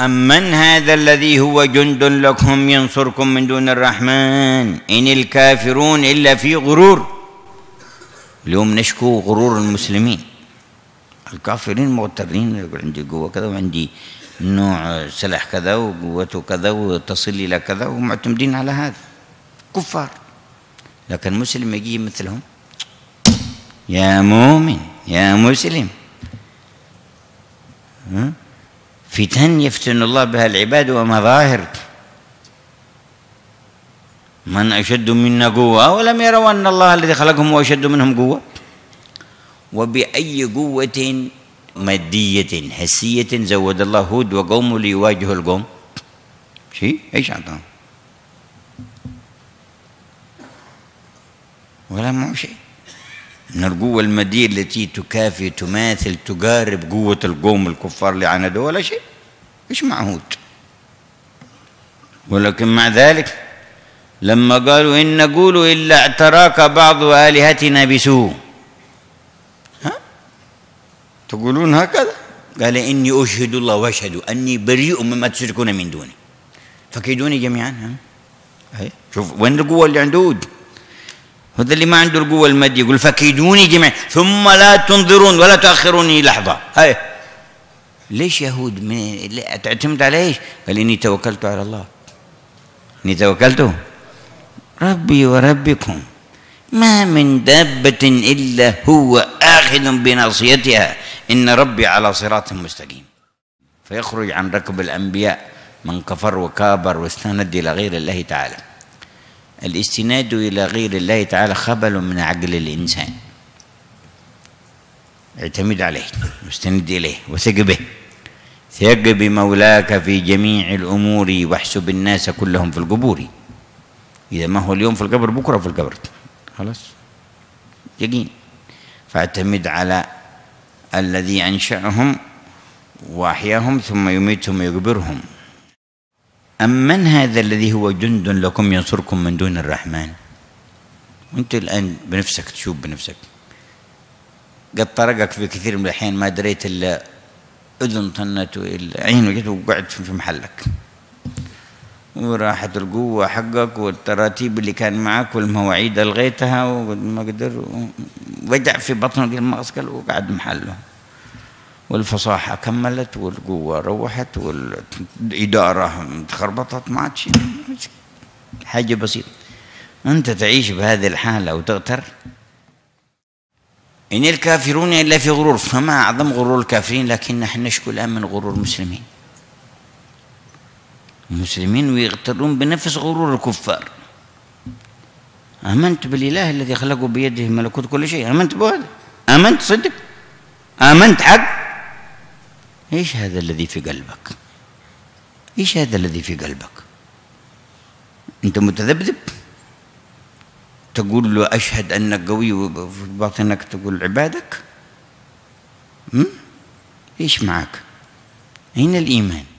أمن هذا الذي هو جند لكم ينصركم من دون الرحمن إن الكافرون إلا في غرور اليوم نشكو غرور المسلمين الكافرين مغترين عندي قوة كذا وعندي نوع سلاح كذا وقوته كذا وتصل إلى كذا ومعتمدين على هذا كفار لكن مسلم يجي مثلهم يا مؤمن يا مسلم ها فتن يفتن الله بها العباد ومظاهر من أشد منا قوة ولم يروا أن الله الذي خلقهم هو أشد منهم قوة وبأي قوة مادية حسية زود الله هود وقومه ليواجهوا القوم شيء ايش أعطاهم ولا معه شيء القوه الماديه التي تكافي تماثل تجارب قوة القوم الكفار لعنده ولا شيء مش معهود ولكن مع ذلك لما قالوا إن نقول إلا اعتراك بعض آلهتنا بسوء ها تقولون هكذا قال إني أشهد الله وأشهد أني بريء مما تشركون من دوني فكيدوني جميعا ها؟ شوف وين القوة اللي عند هذا اللي ما عنده القوة المادية يقول فكيدوني جميعا ثم لا تنظرون ولا تؤخروني لحظة هاي ليش يهود من اعتمد على ايش؟ قال اني توكلت على الله اني توكلت ربي وربكم ما من دابة إلا هو آخذ بناصيتها إن ربي على صراط مستقيم فيخرج عن ركب الأنبياء من كفر وكابر واستند إلى غير الله تعالى الاستناد إلى غير الله تعالى خبل من عقل الإنسان اعتمد عليه واستند إليه وثق به ثق بمولاك في جميع الأمور واحسب الناس كلهم في القبور إذا ما هو اليوم في القبر بكرة في القبر خلاص يقين فاعتمد على الذي أنشأهم وأحياهم ثم يميتهم ويقبرهم أم من هذا الذي هو جند لكم ينصركم من دون الرحمن وانت الآن بنفسك تشوف بنفسك قد طرقك في كثير من الأحيان ما دريت إلا أذن طنت وإلا عين وقعدت في محلك وراحت القوة حقك والتراتيب اللي كان معك والمواعيد ألغيتها وما قدر وجع في بطنك المغسل وقعد محله والفصاحة كملت والقوة روحت والإدارة تخربطت ما عادش حاجة بسيطة أنت تعيش بهذه الحالة وتغتر إن الكافرون إلا في غرور فما أعظم غرور الكافرين لكن نحن نشكو الآن من غرور المسلمين المسلمين ويغترون بنفس غرور الكفار آمنت بالإله الذي خلقه بيده ملكوت كل شيء آمنت بهذا آمنت صدق آمنت حق ايش هذا الذي في قلبك ايش هذا الذي في قلبك انت متذبذب تقول له اشهد انك قوي وفي باطنك تقول عبادك ايش معك اين الايمان